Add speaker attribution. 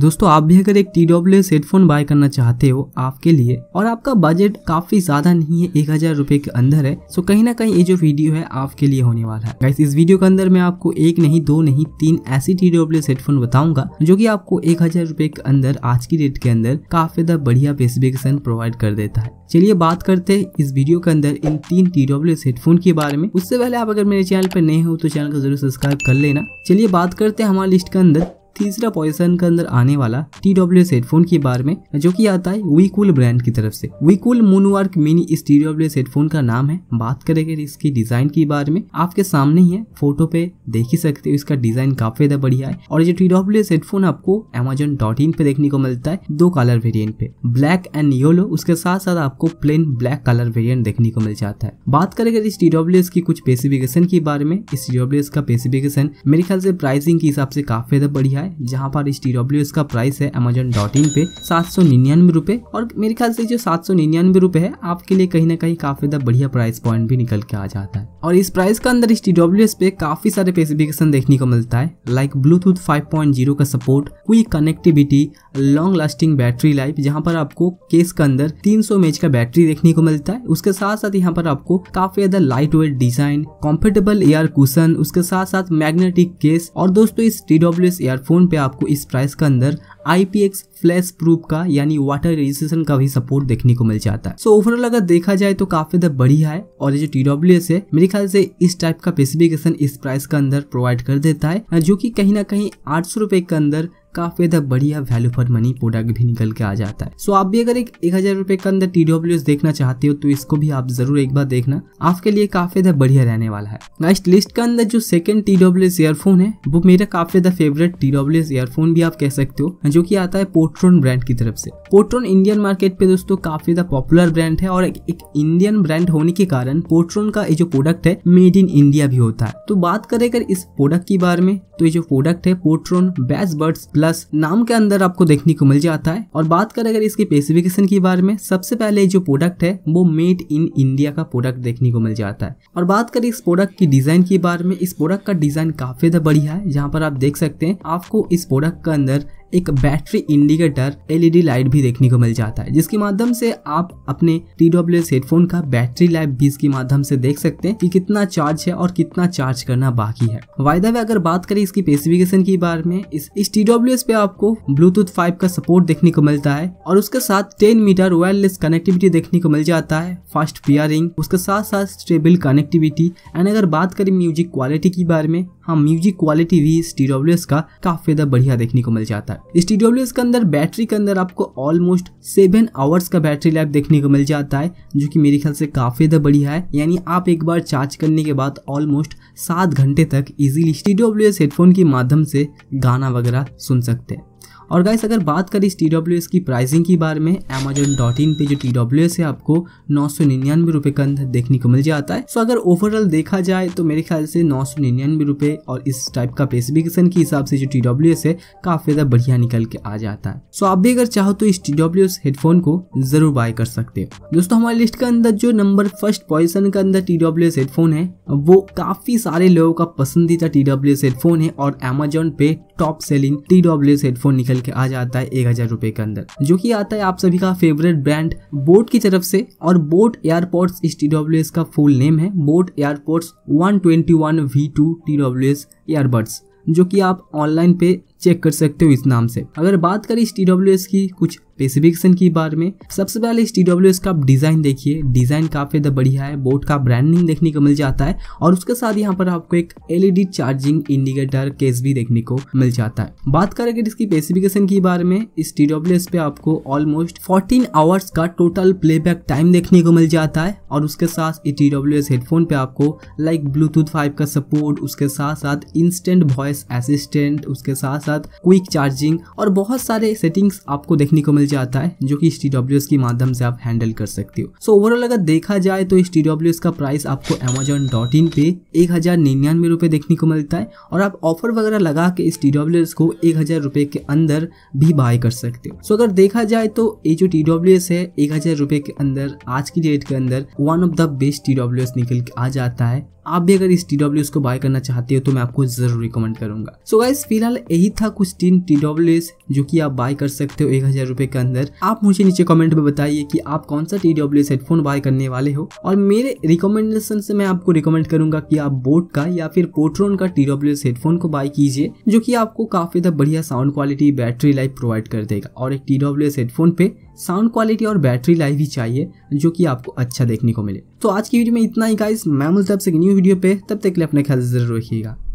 Speaker 1: दोस्तों आप भी अगर एक T W S headphone buy करना चाहते हो आपके लिए और आपका बजट काफी ज्यादा नहीं है एक हजार रूपए के अंदर है तो कहीं ना कहीं ये जो वीडियो है आपके लिए होने वाला है गाइस इस वीडियो के अंदर मैं आपको एक नहीं दो नहीं तीन ऐसी टी डब्ल्यू एस हेडफोन बताऊंगा जो की आपको एक हजार रूपए के अंदर आज की डेट के अंदर काफी ज्यादा बढ़िया स्पेसिफिकेशन प्रोवाइड कर देता है चलिए बात करते हैं इस वीडियो के अंदर इन तीन टी डब्ल्यू एस हेडफोन के बारे में उससे पहले आप अगर मेरे चैनल पर नए हो तो चैनल को जरूर सब्सक्राइब कर लेना चलिए बात करते हैं हमारे लिस्ट के अंदर तीसरा पॉजिशन के अंदर आने वाला टी डब्ल्यू एस हेडफोन के बारे में जो की आता है वीकुल ब्रांड की तरफ से मून मूनवर्क मिनी इस टी डब्ल्यू एस हेडफोन का नाम है बात करेंगे इसकी डिजाइन के बारे में आपके सामने ही है फोटो पे देख ही सकते हो इसका डिजाइन काफी ज्यादा बढ़िया है और ये टी डब्ल्यू एस हेडफोन आपको अमेजोन डॉट इन पे देखने को मिलता है दो कलर वेरियंट पे ब्लैक एंड येलो उसके साथ साथ आपको प्लेन ब्लैक कलर वेरियंट देखने को मिल जाता है बात करेंगे इस टी डब्ल्यू की कुछ स्पेसिफिकेशन के बारे में इस टी का स्पेसिफिकेशन मेरे ख्याल से प्राइसिंग के हिसाब से काफी ज्यादा बढ़िया है जहाँ पर इस टी डब्ल्यू एस का प्राइस है अमेजोन डॉट इन पे सात सौ निन्यानवे रुपए और मेरे ख्याल से जो सात सौ निन्यानवे रुपए है आपके लिए कहीं ना कहीं काफी ज्यादा बढ़िया प्राइस पॉइंट भी निकल के आ जाता है और इस प्राइस के अंदर इस टी डब्ल्यू एस पे काफी सारे स्पेसिफिकेशन देखने को मिलता है लाइक ब्लूटूथ जीरो का support quick connectivity long lasting battery life जहाँ पर आपको केस के अंदर तीन सौ का बैटरी देखने को मिलता है उसके साथ साथ यहाँ पर आपको काफी ज्यादा light weight design comfortable air cushion उसके साथ साथ मैग्नेटिक केस और दोस्तों इस T W S earphone phone पे आपको इस प्राइस का अंदर आई फ्लैश प्रूफ का यानी वाटर रजिस्ट्रेशन का भी सपोर्ट देखने को मिल जाता है सो so, ओवरऑल अगर देखा जाए तो काफी ज्यादा बढ़िया है और ये जो टी है मेरे ख्याल से इस टाइप का स्पेसिफिकेशन इस प्राइस के अंदर प्रोवाइड कर देता है जो की कहीं ना कहीं आठ सौ के अंदर काफी ज्यादा बढ़िया वैल्यू फॉर मनी प्रोडक्ट भी निकल के आ जाता है सो आप भी अगर एक एक हजार रुपए के अंदर टीडब्ल्यू देखना चाहते हो तो इसको भी आप जरूर एक बार देखना आपके लिए काफी ज्यादा बढ़िया रहने वाला है नेक्स्ट लिस्ट के अंदर जो सेकंड टीडब्ल्यू ईयरफोन है वो मेरा काफी ज्यादा फेवरेट टीडब्ल्यू ईयरफोन भी आप कह सकते हो जो की आता है पोट्रोन ब्रांड की तरफ से पोट्रोन इंडियन मार्केट पे दोस्तों काफी ज्यादा पॉपुलर ब्रांड है और एक इंडियन ब्रांड होने के कारण पोट्रोन का ये जो प्रोडक्ट है मेड इन इंडिया भी होता है तो बात करें अगर इस प्रोडक्ट के बारे में तो ये जो प्रोडक्ट है पोट्रोन बेस्ट बर्ड्स प्लस नाम के अंदर आपको देखने को मिल जाता है और बात करें अगर इसके स्पेसिफिकेशन के बारे में सबसे पहले जो प्रोडक्ट है वो मेड इन इंडिया का प्रोडक्ट देखने को मिल जाता है और बात करें इस प्रोडक्ट की डिजाइन के बारे में इस प्रोडक्ट का डिजाइन काफी ज्यादा बढ़िया है जहाँ पर आप देख सकते हैं आपको इस प्रोडक्ट के अंदर एक बैटरी इंडिकेटर एलईडी लाइट भी देखने को मिल जाता है जिसके माध्यम से आप अपने टी हेडफोन का बैटरी लाइफ भी इसके माध्यम से देख सकते हैं कि कितना चार्ज है और कितना चार्ज करना बाकी है वायदा में अगर बात करें इसकी स्पेसिफिकेशन की बारे में इस, टी डब्ल्यू पे आपको ब्लूटूथ फाइव का सपोर्ट देखने को मिलता है और उसके साथ टेन मीटर वायरलेस कनेक्टिविटी देखने को मिल जाता है फास्ट पियरिंग उसके साथ साथ स्टेबल कनेक्टिविटी एंड अगर बात करें म्यूजिक क्वालिटी के बारे में हाँ म्यूजिक क्वालिटी भी इस टी का काफी ज्यादा बढ़िया देखने को मिल जाता है इस टी के अंदर बैटरी के अंदर आपको ऑलमोस्ट सेवन आवर्स का बैटरी लाइफ देखने को मिल जाता है जो कि मेरे ख्याल से काफी ज्यादा बढ़िया है यानी आप एक बार चार्ज करने के बाद ऑलमोस्ट सात घंटे तक इजिली टी हेडफोन के माध्यम से गाना वगैरह सुन सकते हैं और गाइस अगर बात करें इस टी की प्राइसिंग के बारे में अमेजोन डॉट इन पे जो टी डब्ल्यू एस है आपको नौ सौ निन्यानवे रुपये का अंदर देखने को मिल जाता है सो अगर ओवरऑल देखा जाए तो मेरे ख्याल से नौ सौ निन्यानवे रुपये और इस टाइप का स्पेसिफिकेशन के हिसाब से जो टी डब्ल्यू एस है काफ़ी ज़्यादा बढ़िया निकल के आ जाता है सो आप भी अगर चाहो तो इस टी डब्ल्यू एस हेडफोन को ज़रूर बाय कर सकते हो दोस्तों हमारी लिस्ट के अंदर जो नंबर फर्स्ट पोजिशन के अंदर टी डब्ल्यू एस हेडफोन है वो काफ़ी सारे लोगों का पसंदीदा टी डब्ल्यू एस हेडफोन है और अमेजोन पे top selling T W headphone निकल के आ जाता है एक हजार रुपए के अंदर जो कि आता है आप सभी का फेवरेट ब्रांड बोट की तरफ से और बोट एयरपोर्ट्स इस टी डब्ल्यू एस का फुल नेम है बोट एयरपोर्ट्स one twenty one V two T W S earbuds जो कि आप ऑनलाइन पे चेक कर सकते हो इस नाम से अगर बात करें इस टी की कुछ स्पेसिफिकेशन की बारे में सबसे पहले इस टी का आप डिज़ाइन देखिए डिज़ाइन काफ़ी ज़्यादा बढ़िया है बोर्ड का ब्रांडिंग देखने को मिल जाता है और उसके साथ यहाँ पर आपको एक एलईडी चार्जिंग इंडिकेटर केस भी देखने को मिल जाता है बात करें अगर इसकी स्पेसिफिकेशन की बारे में इस टी पे आपको ऑलमोस्ट फोर्टीन आवर्स का टोटल प्ले टाइम देखने को मिल जाता है और उसके साथ ये टी हेडफोन पे आपको लाइक ब्लूटूथ फाइव का सपोर्ट उसके साथ साथ इंस्टेंट वॉइस असिस्टेंट उसके साथ साथ साथ क्विक चार्जिंग और बहुत सारे सेटिंग्स आपको देखने को मिल जाता है जो कि टी के माध्यम से आप हैंडल कर सकते हो सो ओवरऑल अगर देखा जाए तो इस टी का प्राइस आपको अमेजोन डॉट इन पे एक हजार निन्यानवे रुपए देखने को मिलता है और आप ऑफर वगैरह लगा के इस टी को एक हजार रुपए के अंदर भी बाय कर सकते हो सो अगर देखा जाए तो ये जो टी है एक हजार रुपए के अंदर आज की डेट के अंदर one of the best T निकल के आ जाता है आप भी अगर इस टी डब्ल्यू को बाय करना चाहते हो तो मैं आपको जरूर रिकमेंड करूंगा सो गाइस फिलहाल यही था कुछ तीन टी डब्ल्यू जो कि आप बाय कर सकते हो एक हजार रुपए के अंदर आप मुझे नीचे कमेंट में बताइए कि आप कौन सा टी डब्ल्यू हेडफोन बाय करने वाले हो और मेरे रिकमेंडेशन से मैं आपको रिकमेंड करूंगा कि आप बोट का या फिर पोट्रोन का टी डब्ल्यू हेडफोन को बाय कीजिए जो की आपको काफी बढ़िया sound quality battery life provide कर देगा और एक टी डब्ल्यू हेडफोन पे साउंड क्वालिटी और बैटरी लाइफ ही चाहिए जो कि आपको अच्छा देखने को मिले तो आज की वीडियो में इतना ही गाइस मैं मुझसे आपसे न्यू वीडियो पे तब तक के लिए अपने ख्याल जरूर रखिएगा